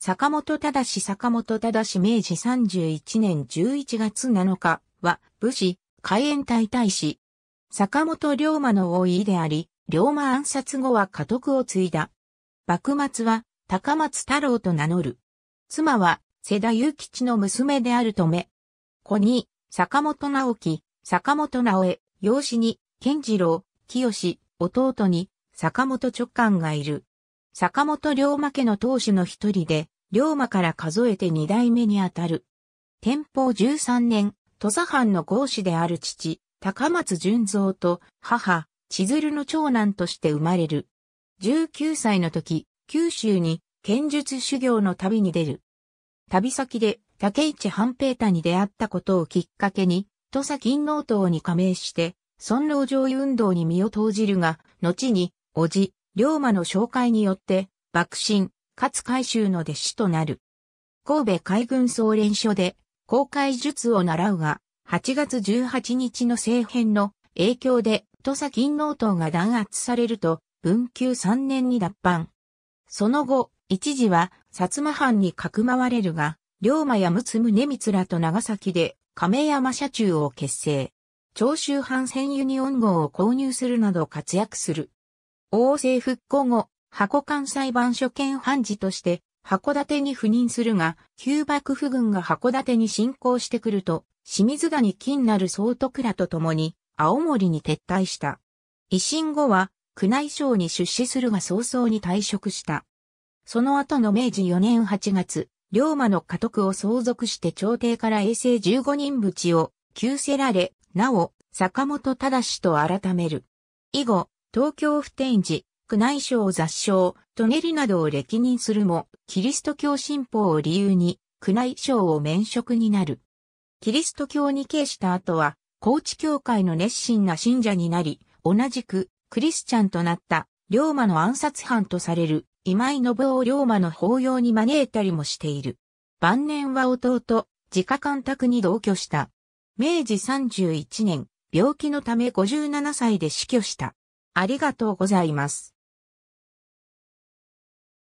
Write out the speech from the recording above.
坂本忠坂本忠明治31年11月7日は武士、海援隊大使。坂本龍馬の老いであり、龍馬暗殺後は家督を継いだ。幕末は高松太郎と名乗る。妻は瀬田雄吉の娘であるとめ。子に坂本直樹、坂本直江、養子に健次郎、清、弟に坂本直官がいる。坂本龍馬家の当主の一人で、龍馬から数えて二代目にあたる。天保十三年、土佐藩の豪士である父、高松純三と母、千鶴の長男として生まれる。十九歳の時、九州に剣術修行の旅に出る。旅先で竹市半平太に出会ったことをきっかけに、土佐勤労党に加盟して、尊老上位運動に身を投じるが、後に、おじ、龍馬の紹介によって、幕臣、勝海舟の弟子となる。神戸海軍総連所で、公開術を習うが、8月18日の政変の影響で、土佐金納党が弾圧されると、文久3年に脱藩。その後、一時は、薩摩藩にかくまわれるが、龍馬や陸奥宗光らと長崎で、亀山社中を結成。長州藩船ユニオン号を購入するなど活躍する。王政復古後、箱館裁判所兼判事として、函館に赴任するが、旧幕府軍が函館に侵攻してくると、清水谷金なる総督らと共に、青森に撤退した。維新後は、宮内省に出資するが早々に退職した。その後の明治4年8月、龍馬の家督を相続して朝廷から衛星15人淵を、急せられ、なお、坂本忠と改める。以後、東京府天寺、宮内省雑省、トネリなどを歴任するも、キリスト教信奉を理由に、宮内省を免職になる。キリスト教に敬した後は、高知教会の熱心な信者になり、同じくクリスチャンとなった龍馬の暗殺犯とされる今井信夫龍馬の法要に招いたりもしている。晩年は弟、自家監督に同居した。明治31年、病気のため57歳で死去した。ありがとうございます。